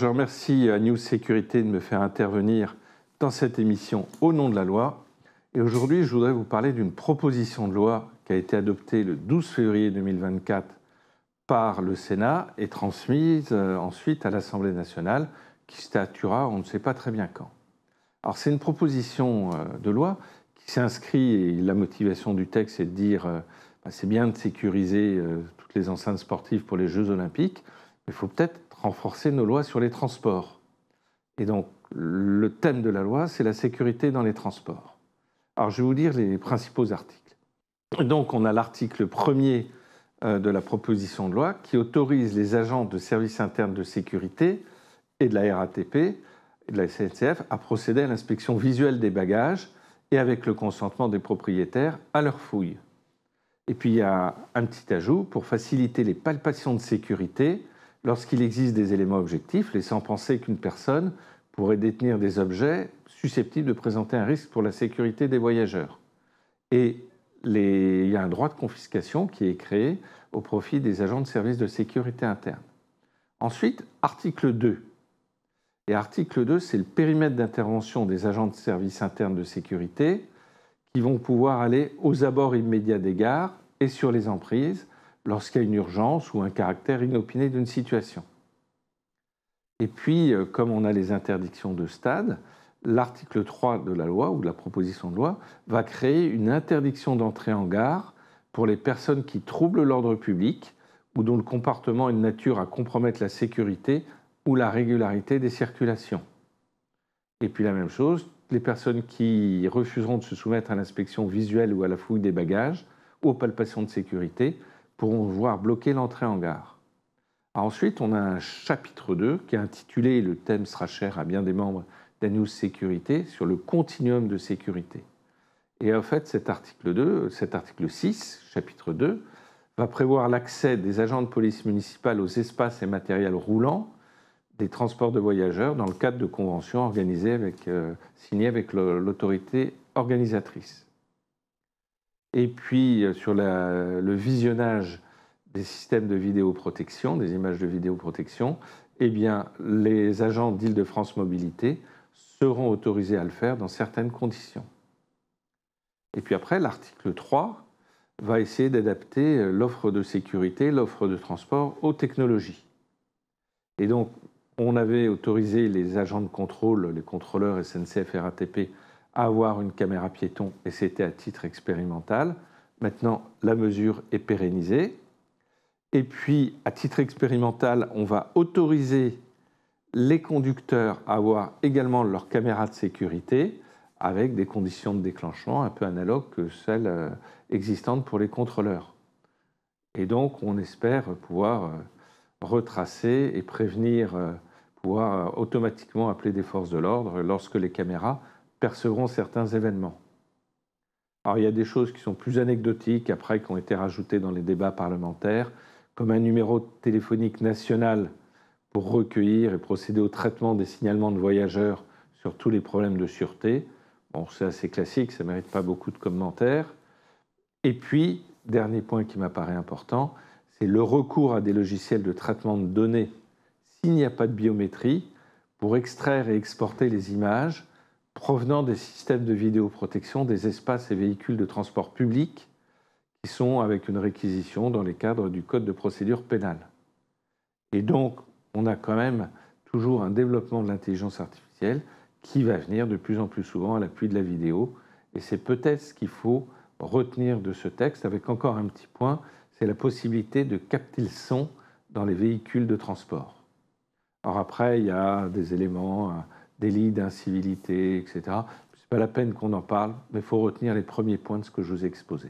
Je remercie euh, New Sécurité de me faire intervenir dans cette émission au nom de la loi. Et aujourd'hui, je voudrais vous parler d'une proposition de loi qui a été adoptée le 12 février 2024 par le Sénat et transmise euh, ensuite à l'Assemblée nationale qui statuera, on ne sait pas très bien quand. Alors c'est une proposition euh, de loi qui s'inscrit, et la motivation du texte est de dire bah, c'est bien de sécuriser toutes les enceintes sportives pour les Jeux olympiques, il faut peut-être renforcer nos lois sur les transports. Et donc, le thème de la loi, c'est la sécurité dans les transports. Alors, je vais vous dire les principaux articles. Donc, on a l'article premier euh, de la proposition de loi qui autorise les agents de services internes de sécurité et de la RATP et de la SNCF à procéder à l'inspection visuelle des bagages et avec le consentement des propriétaires à leur fouille. Et puis il y a un petit ajout pour faciliter les palpations de sécurité lorsqu'il existe des éléments objectifs laissant penser qu'une personne pourrait détenir des objets susceptibles de présenter un risque pour la sécurité des voyageurs. Et il y a un droit de confiscation qui est créé au profit des agents de services de sécurité interne. Ensuite, article 2. Et article 2, c'est le périmètre d'intervention des agents de services internes de sécurité qui vont pouvoir aller aux abords immédiats des gares et sur les emprises lorsqu'il y a une urgence ou un caractère inopiné d'une situation. Et puis, euh, comme on a les interdictions de stade, l'article 3 de la loi ou de la proposition de loi va créer une interdiction d'entrée en gare pour les personnes qui troublent l'ordre public ou dont le comportement est de nature à compromettre la sécurité ou la régularité des circulations. Et puis la même chose, les personnes qui refuseront de se soumettre à l'inspection visuelle ou à la fouille des bagages, ou aux palpations de sécurité, pourront voir bloquer l'entrée en gare. Ensuite, on a un chapitre 2 qui est intitulé Le thème sera cher à bien des membres d'ANUS Sécurité sur le continuum de sécurité. Et en fait, cet article 2, cet article 6, chapitre 2, va prévoir l'accès des agents de police municipale aux espaces et matériels roulants des transports de voyageurs dans le cadre de conventions organisées avec, euh, signées avec l'autorité organisatrice. Et puis euh, sur le visionnage des systèmes de vidéoprotection, des images de vidéoprotection, eh bien, les agents d'Île-de-France Mobilité seront autorisés à le faire dans certaines conditions. Et puis après, l'article 3 va essayer d'adapter euh, l'offre de sécurité, l'offre de transport aux technologies. Et donc, on avait autorisé les agents de contrôle, les contrôleurs SNCF RATP, avoir une caméra piéton, et c'était à titre expérimental. Maintenant, la mesure est pérennisée. Et puis, à titre expérimental, on va autoriser les conducteurs à avoir également leur caméra de sécurité avec des conditions de déclenchement un peu analogues que celles euh, existantes pour les contrôleurs. Et donc, on espère pouvoir euh, retracer et prévenir, euh, pouvoir automatiquement appeler des forces de l'ordre lorsque les caméras percevront certains événements. Alors il y a des choses qui sont plus anecdotiques après qui ont été rajoutées dans les débats parlementaires, comme un numéro téléphonique national pour recueillir et procéder au traitement des signalements de voyageurs sur tous les problèmes de sûreté. Bon, c'est assez classique, ça ne mérite pas beaucoup de commentaires. Et puis, dernier point qui m'apparaît important, c'est le recours à des logiciels de traitement de données s'il n'y a pas de biométrie pour extraire et exporter les images provenant des systèmes de vidéoprotection des espaces et véhicules de transport public qui sont avec une réquisition dans les cadres du Code de procédure pénale. Et donc, on a quand même toujours un développement de l'intelligence artificielle qui va venir de plus en plus souvent à l'appui de la vidéo. Et c'est peut-être ce qu'il faut retenir de ce texte, avec encore un petit point, c'est la possibilité de capter le son dans les véhicules de transport. Alors après, il y a des éléments délits d'incivilité, etc. Ce n'est pas la peine qu'on en parle, mais il faut retenir les premiers points de ce que je vous ai exposé.